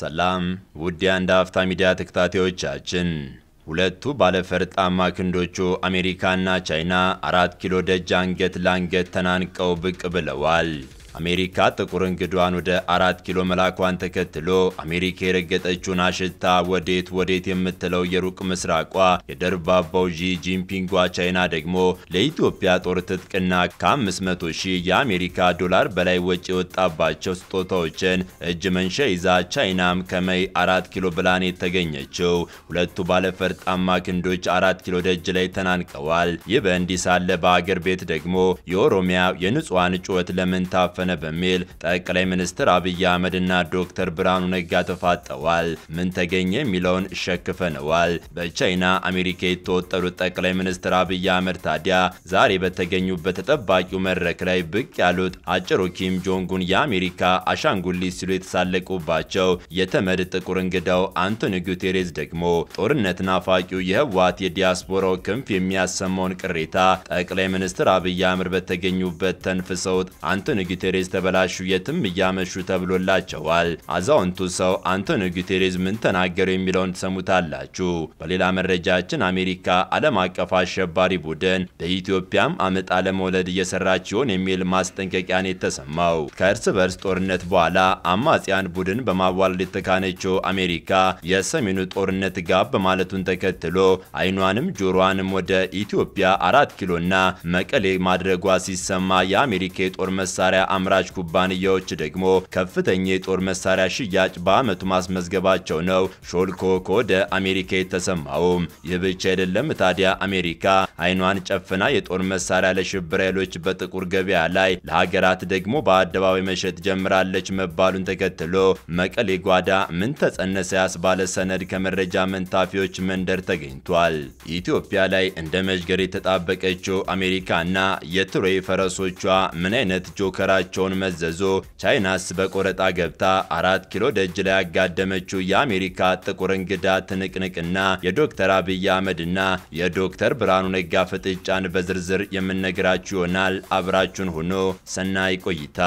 ሰላም ውድ የአንድ አፍታ ሚዲያ ተከታታዮቻችን፣ ሁለቱ ባለፈርጣማ ክንዶቹ አሜሪካና ቻይና አራት ኪሎ ደጅ አንገት ለአንገት ተናንቀው ብቅ ብለዋል። አሜሪካ ጥቁር እንግዷን ወደ አራት ኪሎ መላኳን ተከትሎ አሜሪካ የረገጠችውን አሽታ ወዴት ወዴት የምትለው የሩቅ ምስራቋ የደርባባው ዢ ጂንፒንጓ ቻይና ደግሞ ለኢትዮጵያ ጦር ትጥቅና ከ500 ሺህ የአሜሪካ ዶላር በላይ ወጪ የወጣባቸው ስጦታዎችን እጅ መንሻ ይዛ ቻይናም ከመይ አራት ኪሎ ብላን የተገኘችው ሁለቱ ባለፈርጣማ ክንዶች አራት ኪሎ ደጅ ላይ ተናንቀዋል። ይህ በእንዲህ ሳለ በአገር ቤት ደግሞ የኦሮሚያ የንጹሐን ጩኸት ለምን ታፈ ተወሰነ በሚል ጠቅላይ ሚኒስትር አብይ አህመድና ዶክተር ብርሃኑ ነጋ ተፋጠዋል። ምን ተገኘ የሚለውን ሸክፈነዋል። በቻይና አሜሪካ የተወጠሩት ጠቅላይ ሚኒስትር አብይ አህመድ ታዲያ ዛሬ በተገኙበት ተጠባቂው መድረክ ላይ ብቅ ያሉት አጭሩ ኪም ጆንጉን የአሜሪካ አሻንጉሊት ሲሉ የተሳለቁባቸው የተመድ ጥቁር እንግዳው አንቶኒ ጉቴሬዝ ደግሞ ጦርነት ናፋቂው የህወሓት የዲያስፖራው ክንፍ የሚያሰማውን ቅሬታ ጠቅላይ ሚኒስትር አብይ አህመድ በተገኙበት ተንፍሰውት አንቶኒ ጉቴሬዝ ጉቴሬዝ ተበላሹ፣ የትም እያመሹ ተብሎላቸዋል። አዛውንቱ ሰው አንቶኒዮ ጉቴሬዝ ምን ተናገሩ የሚለውን ትሰሙታላችሁ። በሌላ መረጃችን አሜሪካ ዓለም አቀፍ አሸባሪ ቡድን በኢትዮጵያም አመጣ ለመውለድ እየሰራች ይሆን የሚል ማስጠንቀቂያን የተሰማው ከእርስ በርስ ጦርነት በኋላ አማጽያን ቡድን በማዋለድ የተካነችው አሜሪካ የሰሜኑ ጦርነት ጋብ ማለቱን ተከትሎ አይኗንም ጆሮዋንም ወደ ኢትዮጵያ አራት ኪሎና መቀሌ ማድረጓ ሲሰማ የአሜሪካ የጦር መሳሪያ አምራች ኩባንያዎች ደግሞ ከፍተኛ የጦር መሳሪያ ሽያጭ በዓመቱ ማስመዝገባቸው ነው ሾልኮ ከወደ አሜሪካ የተሰማውም። ይህ ብቻ አይደለም ታዲያ አሜሪካ አይኗን ጨፍና የጦር መሳሪያ ለሽብር ኃይሎች በጥቁር ገበያ ላይ ለሀገራት ደግሞ በአደባባይ መሸጥ ጀምራለች መባሉን ተከትሎ መቀሌ ጓዳ ምን ተጸነሰ ያስባለ ሰነድ ከመረጃ መንታፊዎች መንደር ተገኝቷል። ኢትዮጵያ ላይ እንደ መዥገር የተጣበቀችው አሜሪካና የትሮይ ፈረሶቿ ምን አይነት ጆከራቸው መሆናቸውን መዘዙ። ቻይናስ በቆረጣ ገብታ አራት ኪሎ ደጅ ላይ ያጋደመችው የአሜሪካ ጥቁር እንግዳ ትንቅንቅና የዶክተር አብይ አህመድና የዶክተር ብርሃኑ ነጋ ፍጥጫን በዝርዝር የምነግራችሁ ይሆናል። አብራችሁን ሆኖ ሰናይ ቆይታ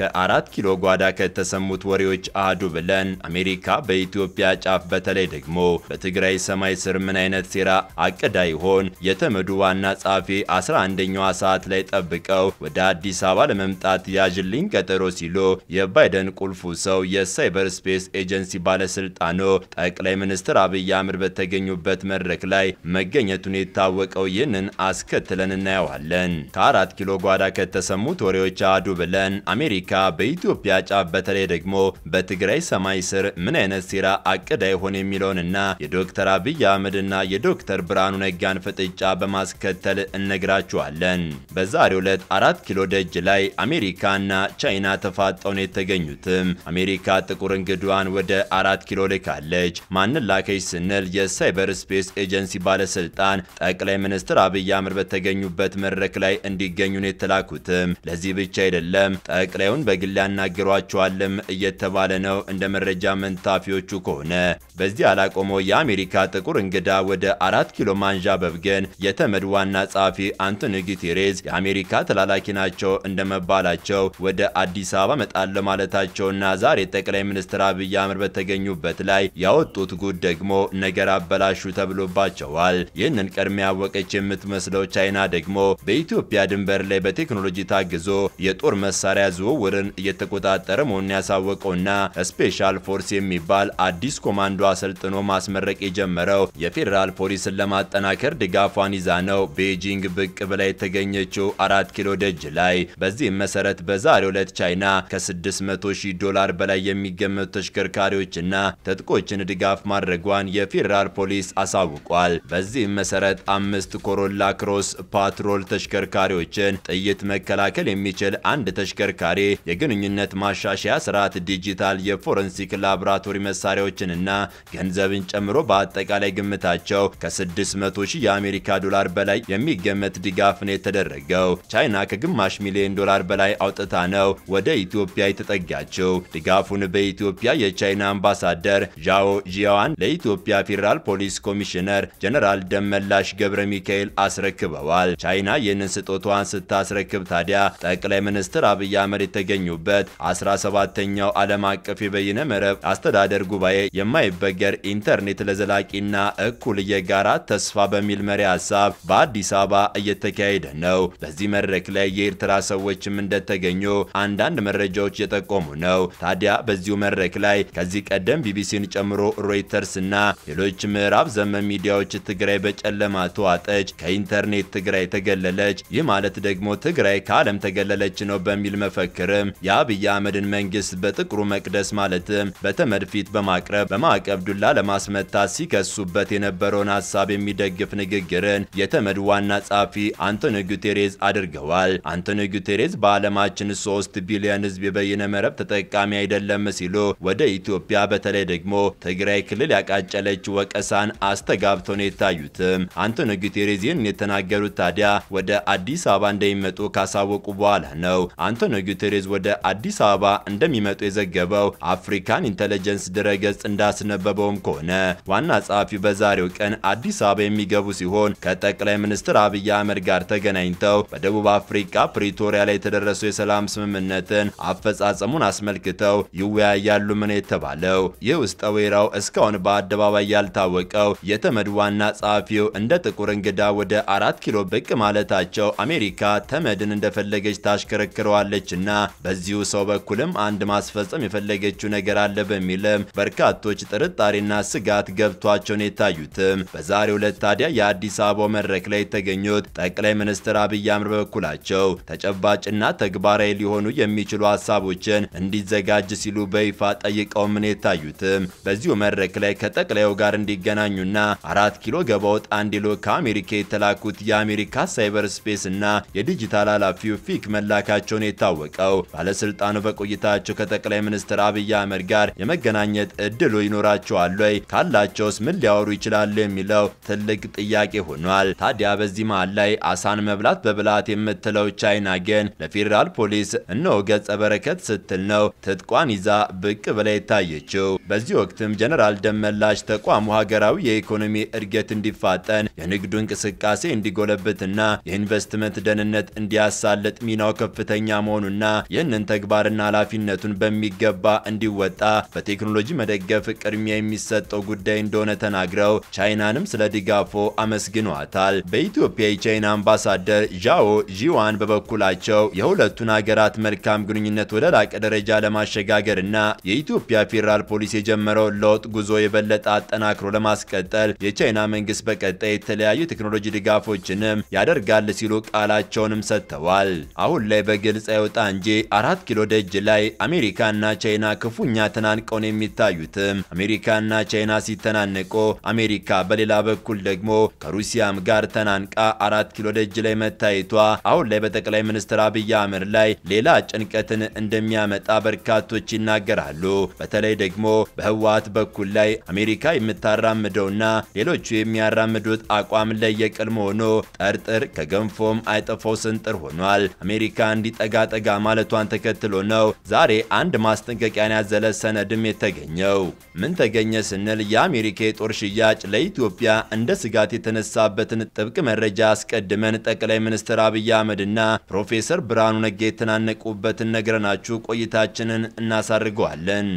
ከአራት ኪሎ ጓዳ ከተሰሙት ወሬዎች አህዱ ብለን አሜሪካ በኢትዮጵያ ጫፍ በተለይ ደግሞ በትግራይ ሰማይ ስር ምን አይነት ሴራ አቅዳ ይሆን? የተመዱ ዋና ጸሐፊ 11ኛዋ ሰዓት ላይ ጠብቀው ወደ አዲስ አበባ ለመምጣት ያዥልኝ ቀጠሮ ሲሉ የባይደን ቁልፉ ሰው የሳይበር ስፔስ ኤጀንሲ ባለስልጣኑ ጠቅላይ ሚኒስትር አብይ አህመድ በተገኙበት መድረክ ላይ መገኘቱን የታወቀው ይህንን አስከትለን እናየዋለን። ከአራት ኪሎ ጓዳ ከተሰሙት ወሬዎች አህዱ ብለን አሜሪካ አሜሪካ በኢትዮጵያ ጫፍ በተለይ ደግሞ በትግራይ ሰማይ ስር ምን አይነት ሴራ አቅዳ ይሆን የሚለውንና የዶክተር አብይ አህመድና የዶክተር ብርሃኑ ነጋን ፍጥጫ በማስከተል እነግራችኋለን። በዛሬው ዕለት አራት ኪሎ ደጅ ላይ አሜሪካና ቻይና ተፋጠው ነው የተገኙትም። አሜሪካ ጥቁር እንግዷን ወደ አራት ኪሎ ልካለች። ማንን ላከች ስንል የሳይበር ስፔስ ኤጀንሲ ባለስልጣን ጠቅላይ ሚኒስትር አብይ አህመድ በተገኙበት መድረክ ላይ እንዲገኙ ነው የተላኩትም። ለዚህ ብቻ አይደለም ጠቅላዩን ጉዳዩን በግል ያናግሯቸዋልም እየተባለ ነው። እንደ መረጃ መንታፊዎቹ ከሆነ በዚህ አላቆመው የአሜሪካ ጥቁር እንግዳ ወደ አራት ኪሎ ማንዣ በብገን የተመድ ዋና ጸሐፊ አንቶኒ ጉቴሬዝ የአሜሪካ ተላላኪ ናቸው እንደመባላቸው ወደ አዲስ አበባ መጣለ ማለታቸውና ዛሬ ጠቅላይ ሚኒስትር አብይ አህመድ በተገኙበት ላይ ያወጡት ጉድ ደግሞ ነገር አበላሹ ተብሎባቸዋል። ይህንን ቀድሞ ያወቀች የምትመስለው ቻይና ደግሞ በኢትዮጵያ ድንበር ላይ በቴክኖሎጂ ታግዞ የጦር መሳሪያ ዝውውር ዝውውርን እየተቆጣጠረ መሆኑን ያሳወቀውና ስፔሻል ፎርስ የሚባል አዲስ ኮማንዶ አሰልጥኖ ማስመረቅ የጀመረው የፌዴራል ፖሊስን ለማጠናከር ድጋፏን ይዛ ነው ቤጂንግ ብቅ ብላ የተገኘችው አራት ኪሎ ደጅ ላይ። በዚህም መሰረት በዛሬው ዕለት ቻይና ከ600 ሺህ ዶላር በላይ የሚገመቱ ተሽከርካሪዎችና ትጥቆችን ድጋፍ ማድረጓን የፌዴራል ፖሊስ አሳውቋል። በዚህም መሰረት አምስት ኮሮላ ክሮስ ፓትሮል ተሽከርካሪዎችን ጥይት መከላከል የሚችል አንድ ተሽከርካሪ የግንኙነት ማሻሻያ ስርዓት፣ ዲጂታል የፎረንሲክ ላቦራቶሪ መሳሪያዎችንና ገንዘብን ጨምሮ በአጠቃላይ ግምታቸው ከ600 ሺህ የአሜሪካ ዶላር በላይ የሚገመት ድጋፍ ነው የተደረገው። ቻይና ከግማሽ ሚሊዮን ዶላር በላይ አውጥታ ነው ወደ ኢትዮጵያ የተጠጋችው። ድጋፉን በኢትዮጵያ የቻይና አምባሳደር ዣኦ ዢያዋን ለኢትዮጵያ ፌዴራል ፖሊስ ኮሚሽነር ጀነራል ደመላሽ ገብረ ሚካኤል አስረክበዋል። ቻይና ይህንን ስጦቷን ስታስረክብ ታዲያ ጠቅላይ ሚኒስትር አብይ አህመድ የተገኙበት 17ኛው ዓለም አቀፍ የበይነ መረብ አስተዳደር ጉባኤ የማይበገር ኢንተርኔት ለዘላቂና እኩል የጋራ ተስፋ በሚል መሪ ሀሳብ በአዲስ አበባ እየተካሄደ ነው። በዚህ መድረክ ላይ የኤርትራ ሰዎችም እንደተገኙ አንዳንድ መረጃዎች የጠቆሙ ነው። ታዲያ በዚሁ መድረክ ላይ ከዚህ ቀደም ቢቢሲን ጨምሮ ሮይተርስ እና ሌሎች ምዕራብ ዘመን ሚዲያዎች ትግራይ በጨለማ ተዋጠች፣ ከኢንተርኔት ትግራይ ተገለለች፣ ይህ ማለት ደግሞ ትግራይ ከዓለም ተገለለች ነው በሚል መፈክር ጭምርም የአብይ አህመድን መንግስት በጥቁሩ መቅደስ ማለትም በተመድ ፊት በማቅረብ በማዕቀብ ዱላ ለማስመታት ሲከሱበት የነበረውን ሀሳብ የሚደግፍ ንግግርን የተመድ ዋና ጸሐፊ አንቶኒዮ ጉቴሬዝ አድርገዋል። አንቶኒዮ ጉቴሬዝ በዓለማችን ሶስት ቢሊዮን ህዝብ የበይነ መረብ ተጠቃሚ አይደለም ሲሉ ወደ ኢትዮጵያ በተለይ ደግሞ ትግራይ ክልል ያቃጨለች ወቀሳን አስተጋብተው ነው የታዩትም። አንቶኒዮ ጉቴሬዝ ይህን የተናገሩት ታዲያ ወደ አዲስ አበባ እንደሚመጡ ካሳወቁ በኋላ ነው። አንቶኒ ጉቴሬዝ ሎፔዝ ወደ አዲስ አበባ እንደሚመጡ የዘገበው አፍሪካን ኢንተለጀንስ ድረገጽ እንዳስነበበውም ከሆነ ዋና ጸሐፊው በዛሬው ቀን አዲስ አበባ የሚገቡ ሲሆን ከጠቅላይ ሚኒስትር አብይ አህመድ ጋር ተገናኝተው በደቡብ አፍሪካ ፕሪቶሪያ ላይ የተደረሰው የሰላም ስምምነትን አፈጻጸሙን አስመልክተው ይወያያሉ ምን የተባለው። ይህ ውስጠ ወይራው እስካሁን በአደባባይ ያልታወቀው የተመድ ዋና ጸሐፊው እንደ ጥቁር እንግዳ ወደ አራት ኪሎ ብቅ ማለታቸው አሜሪካ ተመድን እንደፈለገች ታሽከረክረዋለችና በዚሁ ሰው በኩልም አንድ ማስፈጸም የፈለገችው ነገር አለ በሚልም በርካቶች ጥርጣሬና ስጋት ገብቷቸውን የታዩትም በዛሬው ዕለት ታዲያ የአዲስ አበባው መድረክ ላይ የተገኙት ጠቅላይ ሚኒስትር አብይ አህመድ በበኩላቸው ተጨባጭና ተግባራዊ ሊሆኑ የሚችሉ ሀሳቦችን እንዲዘጋጅ ሲሉ በይፋ ጠይቀው ምን የታዩትም በዚሁ መድረክ ላይ ከጠቅላዩ ጋር እንዲገናኙና አራት ኪሎ ገባውጥ አንድ ሎ ከአሜሪካ የተላኩት የአሜሪካ ሳይበር ስፔስ እና የዲጂታል ኃላፊው ፊክ መላካቸውን የታወቀው ናቸው። ባለስልጣኑ በቆይታቸው ከጠቅላይ ሚኒስትር አብይ አህመድ ጋር የመገናኘት እድሉ ይኖራቸዋል ወይ? ካላቸውስ ምን ሊያወሩ ይችላሉ? የሚለው ትልቅ ጥያቄ ሆኗል። ታዲያ በዚህ መሃል ላይ አሳን መብላት በብላት የምትለው ቻይና ግን ለፌዴራል ፖሊስ እነሆ ገጸ በረከት ስትል ነው ትጥቋን ይዛ ብቅ ብላ የታየችው። በዚህ ወቅትም ጀነራል ደመላሽ ተቋሙ ሀገራዊ የኢኮኖሚ እድገት እንዲፋጠን፣ የንግዱ እንቅስቃሴ እንዲጎለብትና የኢንቨስትመንት ደህንነት እንዲያሳልጥ ሚናው ከፍተኛ መሆኑና ይህንን ተግባርና ኃላፊነቱን በሚገባ እንዲወጣ በቴክኖሎጂ መደገፍ ቅድሚያ የሚሰጠው ጉዳይ እንደሆነ ተናግረው ቻይናንም ስለ ድጋፎ አመስግኗታል። በኢትዮጵያ የቻይና አምባሳደር ዣኦ ዢዋን በበኩላቸው የሁለቱን ሀገራት መልካም ግንኙነት ወደ ላቀ ደረጃ ለማሸጋገርና የኢትዮጵያ ፌዴራል ፖሊስ የጀመረው ለውጥ ጉዞ የበለጠ አጠናክሮ ለማስቀጠል የቻይና መንግስት በቀጣይ የተለያዩ የቴክኖሎጂ ድጋፎችንም ያደርጋል ሲሉ ቃላቸውንም ሰጥተዋል። አሁን ላይ በግልጽ አይወጣ እንጂ አራት ኪሎ ደጅ ላይ አሜሪካና ቻይና ክፉኛ ተናንቀውን የሚታዩትም አሜሪካና ቻይና ሲተናነቁ፣ አሜሪካ በሌላ በኩል ደግሞ ከሩሲያም ጋር ተናንቃ አራት ኪሎ ደጅ ላይ መታየቷ አሁን ላይ በጠቅላይ ሚኒስትር አብይ አህመድ ላይ ሌላ ጭንቀትን እንደሚያመጣ በርካቶች ይናገራሉ። በተለይ ደግሞ በህወሀት በኩል ላይ አሜሪካ የምታራምደውና ሌሎቹ የሚያራምዱት አቋም ላይ የቅል መሆኑ ጠርጥር ከገንፎም አይጠፋው ስንጥር ሆኗል። አሜሪካ እንዲጠጋጠጋ ማለት መታየቷን ተከትሎ ነው ዛሬ አንድ ማስጠንቀቂያን ያዘለ ሰነድም የተገኘው። ምን ተገኘ ስንል የአሜሪካ የጦር ሽያጭ ለኢትዮጵያ እንደ ስጋት የተነሳበትን ጥብቅ መረጃ አስቀድመን ጠቅላይ ሚኒስትር አብይ አህመድና ፕሮፌሰር ብርሃኑ ነጋ የተናነቁበትን ነግረናችሁ ቆይታችንን እናሳርገዋለን።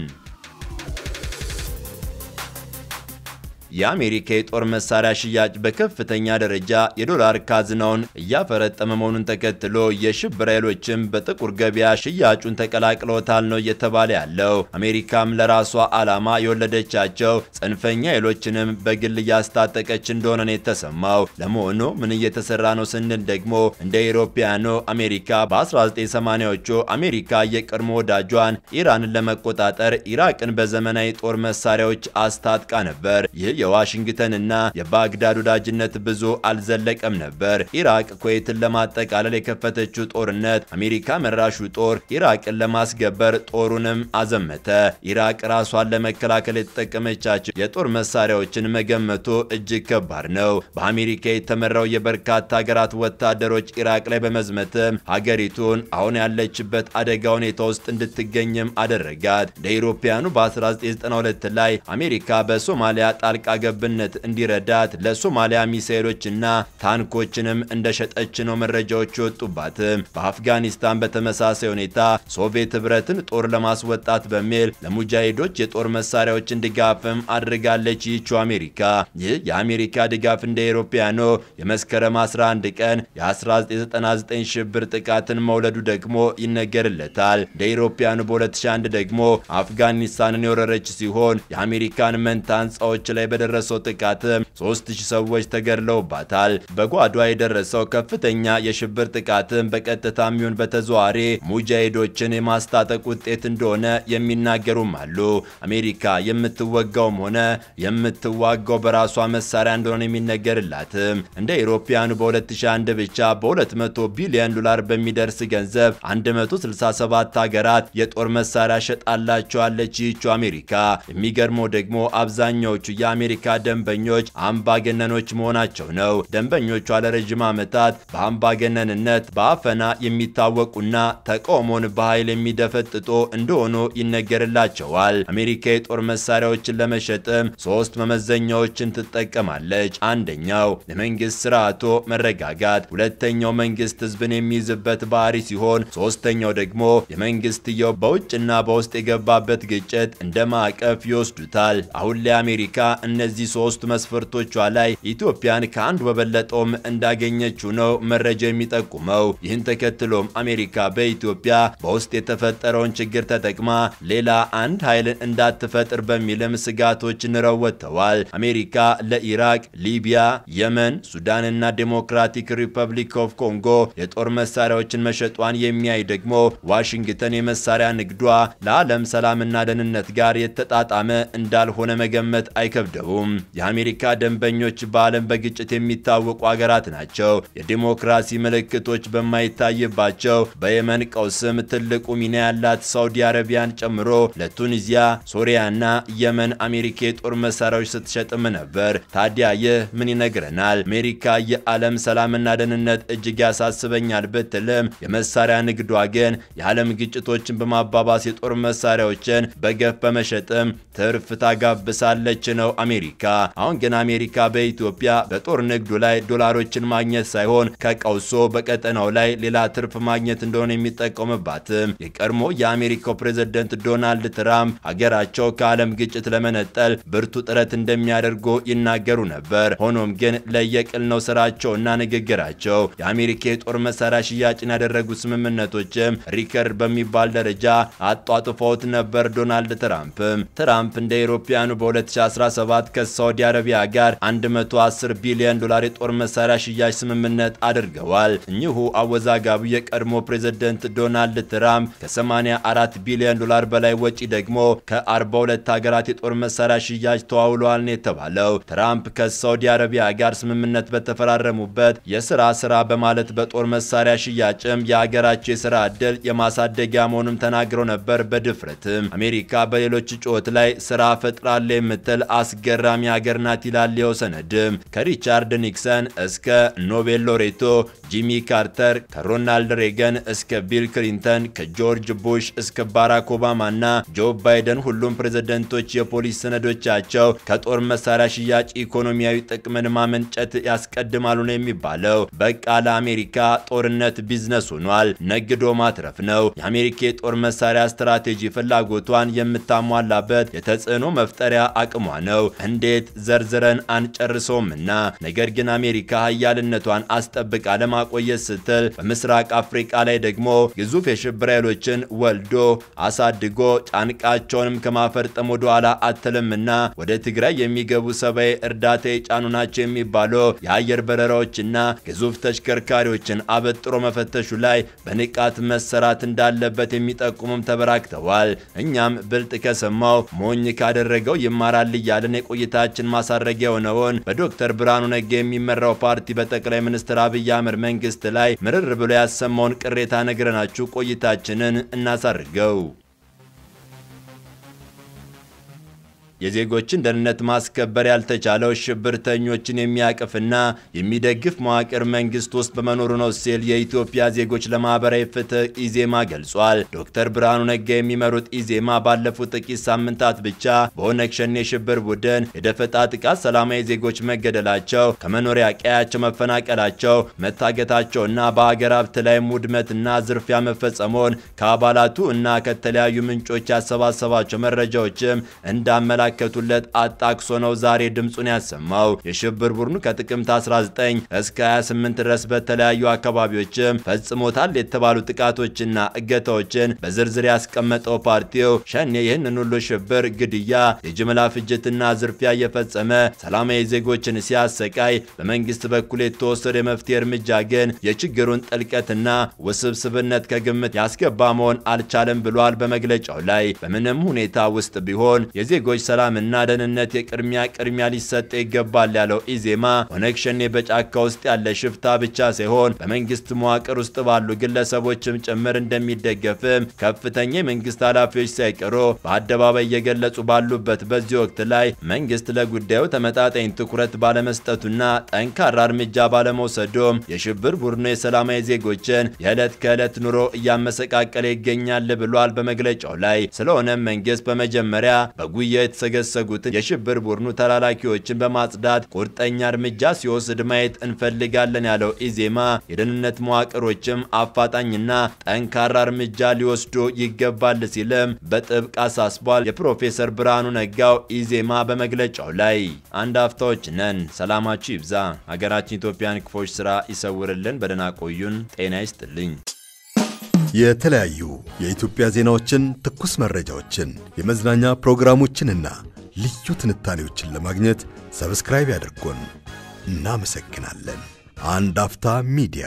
የአሜሪካ የጦር መሳሪያ ሽያጭ በከፍተኛ ደረጃ የዶላር ካዝናውን እያፈረጠመ መሆኑን ተከትሎ የሽብር ኃይሎችም በጥቁር ገበያ ሽያጩን ተቀላቅለውታል ነው እየተባለ ያለው። አሜሪካም ለራሷ ዓላማ የወለደቻቸው ጽንፈኛ ኃይሎችንም በግል እያስታጠቀች እንደሆነ ነው የተሰማው። ለመሆኑ ምን እየተሰራ ነው ስንል ደግሞ እንደ ኢሮፓያኑ አሜሪካ በ1980ዎቹ አሜሪካ የቅድሞ ወዳጇን ኢራንን ለመቆጣጠር ኢራቅን በዘመናዊ ጦር መሳሪያዎች አስታጥቃ ነበር። ይህ የዋሽንግተን እና የባግዳድ ወዳጅነት ብዙ አልዘለቀም ነበር። ኢራቅ ኩዌትን ለማጠቃለል የከፈተችው ጦርነት አሜሪካ መራሹ ጦር ኢራቅን ለማስገበር ጦሩንም አዘመተ። ኢራቅ ራሷን ለመከላከል የተጠቀመቻቸው የጦር መሳሪያዎችን መገመቱ እጅግ ከባድ ነው። በአሜሪካ የተመራው የበርካታ ሀገራት ወታደሮች ኢራቅ ላይ በመዝመትም ሀገሪቱን አሁን ያለችበት አደጋ ሁኔታ ውስጥ እንድትገኝም አደረጋት። እንደ በ1992 ላይ አሜሪካ በሶማሊያ ጣልቃ ገብነት እንዲረዳት ለሶማሊያ ሚሳኤሎችና ታንኮችንም እንደሸጠች ነው መረጃዎች የወጡባት። በአፍጋኒስታን በተመሳሳይ ሁኔታ ሶቪየት ህብረትን ጦር ለማስወጣት በሚል ለሙጃሂዶች የጦር መሳሪያዎችን ድጋፍም አድርጋለች ይቹ አሜሪካ። ይህ የአሜሪካ ድጋፍ እንደ ኤሮፓያኖ የመስከረም 11 ቀን የ1999 ሽብር ጥቃትን መውለዱ ደግሞ ይነገርለታል። እንደ አውሮፓውያኑ በ2001 ደግሞ አፍጋኒስታንን የወረረች ሲሆን የአሜሪካን መንታ ህንፃዎች ላይ በደረሰው ጥቃት 3000 ሰዎች ተገድለውባታል። በጓዷ የደረሰው ከፍተኛ የሽብር ጥቃትም በቀጥታም ይሁን በተዘዋዋሪ ሙጃሂዶችን የማስታጠቅ ውጤት እንደሆነ የሚናገሩም አሉ። አሜሪካ የምትወጋውም ሆነ የምትዋጋው በራሷ መሳሪያ እንደሆነ የሚነገርላትም እንደ ኢሮፓያኑ በ2001 ብቻ በ200 ቢሊዮን ዶላር በሚደርስ ገንዘብ 167 ሀገራት የጦር መሳሪያ ሸጣላቸዋለች ይቹ አሜሪካ። የሚገርመው ደግሞ አብዛኛዎቹ የአሜሪካ የአሜሪካ ደንበኞች አምባገነኖች መሆናቸው ነው። ደንበኞቿ ለረዥም ዓመታት በአምባገነንነት በአፈና የሚታወቁና ተቃውሞን በኃይል የሚደፈጥጦ እንደሆኑ ይነገርላቸዋል። አሜሪካ የጦር መሳሪያዎችን ለመሸጥም ሶስት መመዘኛዎችን ትጠቀማለች። አንደኛው ለመንግስት ስርዓቶ መረጋጋት፣ ሁለተኛው መንግስት ህዝብን የሚይዝበት ባህሪ ሲሆን፣ ሶስተኛው ደግሞ የመንግስትየው በውጭና በውስጥ የገባበት ግጭት እንደ ማዕቀፍ ይወስዱታል። አሁን ላይ አሜሪካ እነ በእነዚህ ሶስት መስፈርቶቿ ላይ ኢትዮጵያን ከአንድ በበለጠውም እንዳገኘችው ነው መረጃ የሚጠቁመው። ይህን ተከትሎም አሜሪካ በኢትዮጵያ በውስጥ የተፈጠረውን ችግር ተጠቅማ ሌላ አንድ ኃይል እንዳትፈጥር በሚልም ስጋቶች ንረው ወጥተዋል። አሜሪካ ለኢራቅ፣ ሊቢያ፣ የመን፣ ሱዳንና ዴሞክራቲክ ሪፐብሊክ ኦፍ ኮንጎ የጦር መሳሪያዎችን መሸጧን የሚያይ ደግሞ ዋሽንግተን የመሳሪያ ንግዷ ለዓለም ሰላምና ደህንነት ጋር የተጣጣመ እንዳልሆነ መገመት አይከብደውም። እንዲሁም የአሜሪካ ደንበኞች በዓለም በግጭት የሚታወቁ አገራት ናቸው። የዲሞክራሲ ምልክቶች በማይታይባቸው በየመን ቀውስም ትልቁ ሚና ያላት ሳውዲ አረቢያን ጨምሮ ለቱኒዚያ፣ ሶሪያና የመን አሜሪካ የጦር መሳሪያዎች ስትሸጥም ነበር። ታዲያ ይህ ምን ይነግረናል? አሜሪካ የዓለም ሰላምና ደህንነት እጅግ ያሳስበኛል ብትልም የመሳሪያ ንግዷ ግን የዓለም ግጭቶችን በማባባስ የጦር መሳሪያዎችን በገፍ በመሸጥም ትርፍ ታጋብሳለች ነው አሜሪካ አሜሪካ አሁን ግን አሜሪካ በኢትዮጵያ በጦር ንግዱ ላይ ዶላሮችን ማግኘት ሳይሆን ከቀውሶ በቀጠናው ላይ ሌላ ትርፍ ማግኘት እንደሆነ የሚጠቀምባትም የቀድሞ የአሜሪካው ፕሬዝደንት ዶናልድ ትራምፕ ሀገራቸው ከዓለም ግጭት ለመነጠል ብርቱ ጥረት እንደሚያደርጉ ይናገሩ ነበር። ሆኖም ግን ለየቅል ነው ስራቸውና ንግግራቸው። የአሜሪካ የጦር መሳሪያ ሽያጭን ያደረጉ ስምምነቶችም ሪከርድ በሚባል ደረጃ አጧጥፈውት ነበር ዶናልድ ትራምፕም። ትራምፕ እንደ አውሮፓውያኑ በ2017 ሀገራት ከሳውዲ አረቢያ ጋር 110 ቢሊዮን ዶላር የጦር መሳሪያ ሽያጭ ስምምነት አድርገዋል። እኚሁ አወዛጋቢ የቀድሞ ፕሬዝደንት ዶናልድ ትራምፕ ከ84 ቢሊዮን ዶላር በላይ ወጪ ደግሞ ከ42 ሀገራት የጦር መሳሪያ ሽያጭ ተዋውለዋል ነው የተባለው። ትራምፕ ከሳውዲ አረቢያ ጋር ስምምነት በተፈራረሙበት የስራ ስራ በማለት በጦር መሳሪያ ሽያጭም የሀገራቸው የስራ ዕድል የማሳደጊያ መሆኑን ተናግረው ነበር። በድፍረትም አሜሪካ በሌሎች ጩኸት ላይ ስራ ፈጥራለ የምትል አስገ አስገራሚ ሀገር ናት ይላል ይኸው ሰነድም። ከሪቻርድ ኒክሰን እስከ ኖቤል ሎሬቶ ጂሚ ካርተር፣ ከሮናልድ ሬገን እስከ ቢል ክሊንተን፣ ከጆርጅ ቡሽ እስከ ባራክ ኦባማና ጆ ባይደን ሁሉም ፕሬዝደንቶች የፖሊስ ሰነዶቻቸው ከጦር መሳሪያ ሽያጭ ኢኮኖሚያዊ ጥቅምን ማመንጨት ያስቀድማሉ ነው የሚባለው። በቃ ለአሜሪካ ጦርነት ቢዝነስ ሆኗል፣ ነግዶ ማትረፍ ነው። የአሜሪካ የጦር መሳሪያ ስትራቴጂ ፍላጎቷን የምታሟላበት የተጽዕኖ መፍጠሪያ አቅሟ ነው። እንዴት ዘርዝረን እና ነገር ግን አሜሪካ ሀያልነቷን አስጠብቃ ለማቆየት ስትል በምስራቅ አፍሪቃ ላይ ደግሞ ግዙፍ የሽብር ኃይሎችን ወልዶ አሳድጎ ጫንቃቸውንም ከማፈርጠም ወደ ኋላ አትልምና ወደ ትግራይ የሚገቡ ሰብአዊ እርዳታ የጫኑ ናቸው የሚባሉ የአየር በረራዎችና ግዙፍ ተሽከርካሪዎችን አበጥሮ መፈተሹ ላይ በንቃት መሰራት እንዳለበት የሚጠቁሙም ተበራክተዋል። እኛም ብልጥ ከሰማው ሞኝ ካደረገው ይማራል እያለን ቆይታችን ማሳረጊያ የሆነውን በዶክተር ብርሃኑ ነጋ የሚመራው ፓርቲ በጠቅላይ ሚኒስትር አብይ አህመድ መንግስት ላይ ምርር ብሎ ያሰማውን ቅሬታ ነግረናችሁ ቆይታችንን እናሳርገው። የዜጎችን ደህንነት ማስከበር ያልተቻለው ሽብርተኞችን የሚያቅፍና የሚደግፍ መዋቅር መንግስት ውስጥ በመኖሩ ነው ሲል የኢትዮጵያ ዜጎች ለማህበራዊ ፍትህ ኢዜማ ገልጿል። ዶክተር ብርሃኑ ነጋ የሚመሩት ኢዜማ ባለፉት ጥቂት ሳምንታት ብቻ በኦነግ ሸኔ ሽብር ቡድን የደፈጣ ጥቃት ሰላማዊ ዜጎች መገደላቸው፣ ከመኖሪያ ቀያቸው መፈናቀላቸው፣ መታገታቸውና በሀገር ሀብት ላይ ውድመትና ዝርፊያ መፈጸሙን ከአባላቱ እና ከተለያዩ ምንጮች ያሰባሰባቸው መረጃዎችም እንዳመላ እንዲበረከቱለት አጣቅሶ ነው ዛሬ ድምፁን ያሰማው። የሽብር ቡድኑ ከጥቅምት 19 እስከ 28 ድረስ በተለያዩ አካባቢዎችም ፈጽሞታል የተባሉ ጥቃቶችና እገታዎችን በዝርዝር ያስቀመጠው ፓርቲው ሸኔ ይህንን ሁሉ ሽብር፣ ግድያ፣ የጅምላ ፍጅትና ዝርፊያ እየፈጸመ ሰላማዊ ዜጎችን ሲያሰቃይ በመንግስት በኩል የተወሰደ የመፍትሄ እርምጃ ግን የችግሩን ጥልቀትና ውስብስብነት ከግምት ያስገባ መሆን አልቻለም ብሏል። በመግለጫው ላይ በምንም ሁኔታ ውስጥ ቢሆን የዜጎች ሰላም ሰላምና ደህንነት የቅድሚያ ቅድሚያ ሊሰጥ ይገባል ያለው ኢዜማ ኦነግ ሸኔ በጫካ ውስጥ ያለ ሽፍታ ብቻ ሳይሆን በመንግስት መዋቅር ውስጥ ባሉ ግለሰቦችም ጭምር እንደሚደገፍም ከፍተኛ የመንግስት ኃላፊዎች ሳይቀሩ በአደባባይ እየገለጹ ባሉበት በዚህ ወቅት ላይ መንግስት ለጉዳዩ ተመጣጣኝ ትኩረት ባለመስጠቱና ጠንካራ እርምጃ ባለመውሰዱም የሽብር ቡድኑ የሰላማዊ ዜጎችን የዕለት ከዕለት ኑሮ እያመሰቃቀለ ይገኛል ብሏል በመግለጫው ላይ። ስለሆነም መንግስት በመጀመሪያ በጉያ የተሰ የተገሰጉትን የሽብር ቡድኑ ተላላኪዎችን በማጽዳት ቁርጠኛ እርምጃ ሲወስድ ማየት እንፈልጋለን ያለው ኢዜማ የደህንነት መዋቅሮችም አፋጣኝና ጠንካራ እርምጃ ሊወስዱ ይገባል ሲልም በጥብቅ አሳስቧል። የፕሮፌሰር ብርሃኑ ነጋው ኢዜማ በመግለጫው ላይ አንድ አፍታዎች ነን። ሰላማችሁ ይብዛ። ሀገራችን ኢትዮጵያን ክፎች ስራ ይሰውርልን። በደህና ቆዩን። ጤና ይስጥልኝ። የተለያዩ የኢትዮጵያ ዜናዎችን፣ ትኩስ መረጃዎችን፣ የመዝናኛ ፕሮግራሞችንና ልዩ ትንታኔዎችን ለማግኘት ሰብስክራይብ ያድርጎን። እናመሰግናለን። አንድ አፍታ ሚዲያ